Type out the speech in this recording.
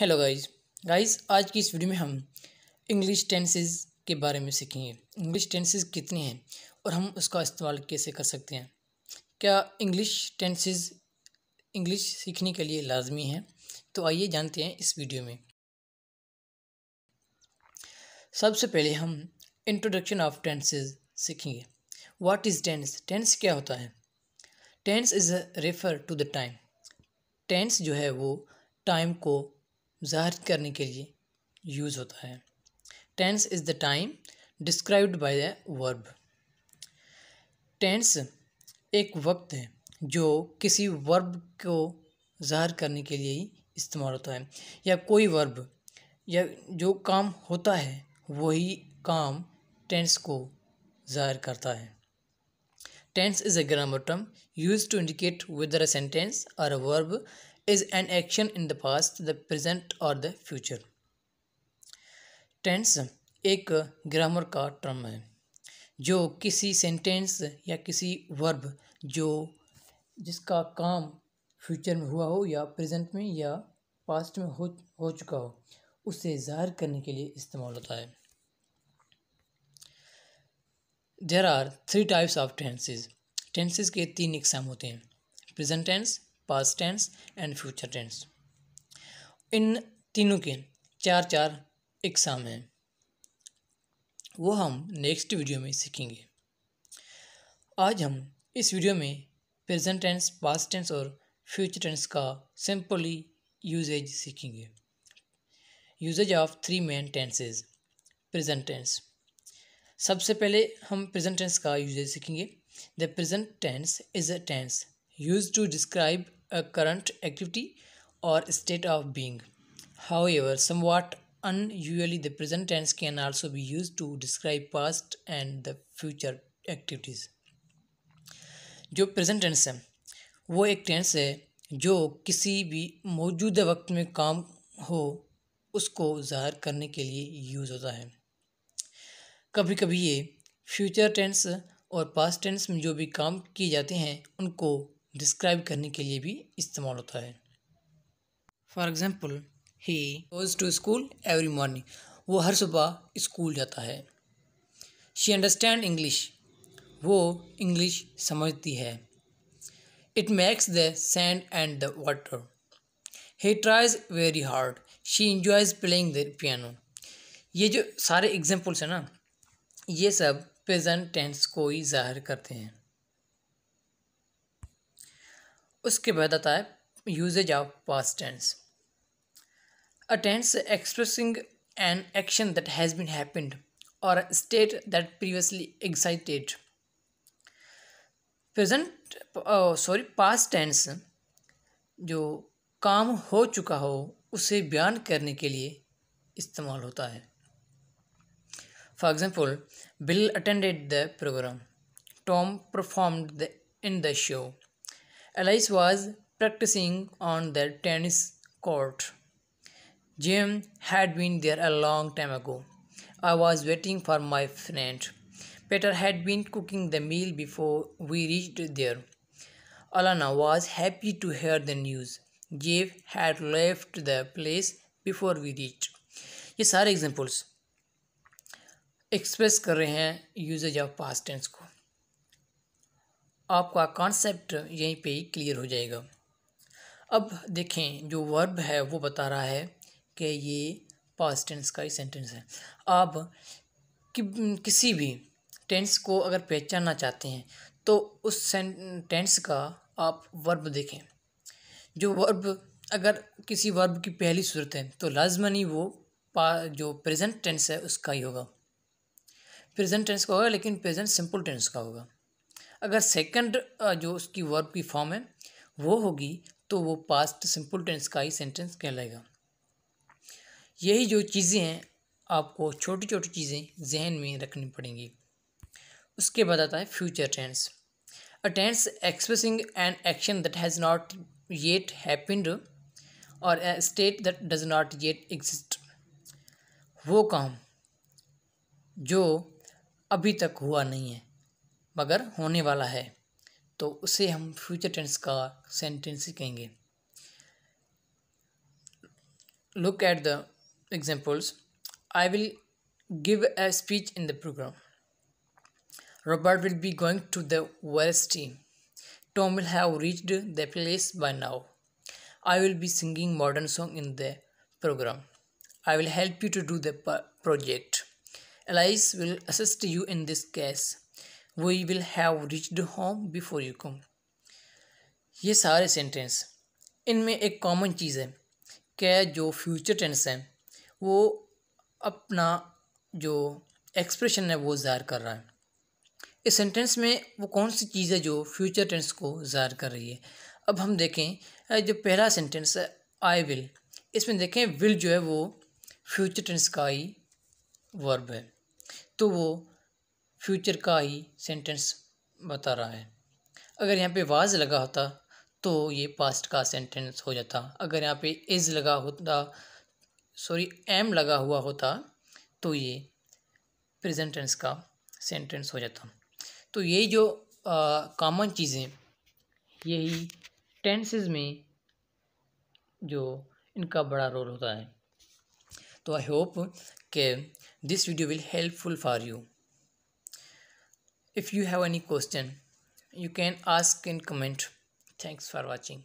Hello guys guys आज की इस वीडियो में हम इंग्लिश टेंसेस के बारे में सीखेंगे इंग्लिश टेंसेस कितने हैं और हम उसका इस्तेमाल कैसे कर सकते हैं क्या इंग्लिश टेंसेस इंग्लिश सीखने के लिए लाजमी है तो आइए जानते हैं इस वीडियो में सबसे पहले हम इंट्रोडक्शन ऑफ टेंसेस सीखेंगे व्हाट इज़ टेंस टेंस क्या होता है tense is refer to the time tense जो है वो टाइम को जाहिर करने के लिए यूज़ होता है tense is the time described by the verb tense एक वक्त है जो किसी वर्ब को जाहिर करने के लिए ही इस्तेमाल होता है या कोई वर्ब या जो काम होता है वही काम टेंस को जाहिर करता है Tense is a grammar term used to indicate whether a sentence or a verb is an action in the past, the present or the future. Tense एक ग्रामर का टर्म है जो किसी सेंटेंस या किसी वर्ब जो जिसका काम फ्यूचर में हुआ हो या प्रेजेंट में या पास्ट में हो हो चुका हो उसे ज़ाहिर करने के लिए इस्तेमाल होता है there are three types of tenses tenses के तीन इकसाम होते हैं present tense past tense and future tense इन तीनों के चार चार इकसाम हैं वो हम नेक्स्ट वीडियो में सीखेंगे आज हम इस वीडियो में प्रेजेंट टेंस पास्ट टेंस और फ्यूचर टेंस का सिंपली यूजेज सीखेंगे usages of three main tenses present tense सबसे पहले हम प्रेजेंट टेंस का यूजेज सीखेंगे the present tense is a tense use to describe a current activity or state of being however somewhat unusually the present tense can also be use to describe past and the future activities जो present tense है वो एक tense है जो किसी भी मौजूदा वक्त में काम हो उसको ज़ाहिर करने के लिए यूज़ होता है कभी कभी ये फ्यूचर टेंस और पास्ट टेंस में जो भी काम किए जाते हैं उनको डिस्क्राइब करने के लिए भी इस्तेमाल होता है for example he goes to school every morning वो हर सुबह स्कूल जाता है शी अंडरस्टैंड इंग्लिश वो इंग्लिश समझती है it makes the sand and the water he tries very hard she enjoys playing the piano ये जो सारे एग्जाम्पल्स हैं ना ये सब प्रेजेंट टेंस को ही जाहिर करते हैं उसके बाद आता है usages of past tense a tense expressing an action that has been happened or state that previously existed present sorry past tense जो काम हो चुका हो उसे बयान करने के लिए इस्तेमाल होता है For example, Bill attended the program. Tom performed the, in the show. Alice was practicing on the tennis court. Jim had been there a long time ago. I was waiting for my friend. Peter had been cooking the meal before we reached there. Alana was happy to hear the news. Jeff had left the place before we reached. These are examples. Express कर रहे हैं usage of past tense को आपका concept यहीं पे ही clear हो जाएगा अब देखें जो वर्ब है वो बता रहा है कि ये पास्ट टेंस का ही सेंटेंस है आप कि, किसी भी टेंस को अगर पहचानना चाहते हैं तो उस सेंटेंस का आप वर्ब देखें जो वर्ब अगर किसी वर्ब की पहली सूरत है तो लाजमनी वो पा जो प्रेजेंट टेंस है उसका ही होगा प्रेजेंट टेंस का होगा लेकिन प्रेजेंट सिंपल टेंस का होगा अगर सेकंड जो उसकी वर्ब की फॉर्म है वो होगी तो वो पास्ट सिंपल टेंस का ही सेंटेंस कहलाएगा यही जो चीज़ें हैं आपको छोटी छोटी चीज़ें जहन में रखनी पड़ेंगी उसके बाद आता है future tense a tense expressing an action that has not yet happened or a state that does not yet exist वो काम जो अभी तक हुआ नहीं है मगर होने वाला है तो उसे हम फ्यूचर टेंस का सेंटेंस ही कहेंगे look at the examples I will give a speech in the programme Robert will be going to the Wells team Tom will have reached the place by now I will be singing modern song in the programme I will help you to do the project Allies will assist you in this case. We will have reached home before you come. ये सारे sentence इनमें एक common चीज़ है कि जो future tense है वो अपना जो एक्सप्रेशन है वो ज़ाहिर कर रहा है इस सेंटेंस में वो कौन सी चीज़ है जो फ्यूचर टेंस को ज़ाहिर कर रही है अब हम देखें जो पहला सेंटेंस है आई विल इसमें देखें विल जो है वो फ्यूचर टेंस का ही वर्ब है तो वो फ्यूचर का ही सेंटेंस बता रहा है अगर यहाँ पे वाज लगा होता तो ये पास्ट का सेंटेंस हो जाता अगर यहाँ पे इज़ लगा होता सॉरी एम लगा हुआ होता तो ये प्रेजेंटेंस टेंस का सेंटेंस हो जाता तो यही जो कॉमन चीज़ें यही टेंसेज में जो इनका बड़ा रोल होता है तो आई होप के this video will helpful for you if you have any question you can ask in comment thanks for watching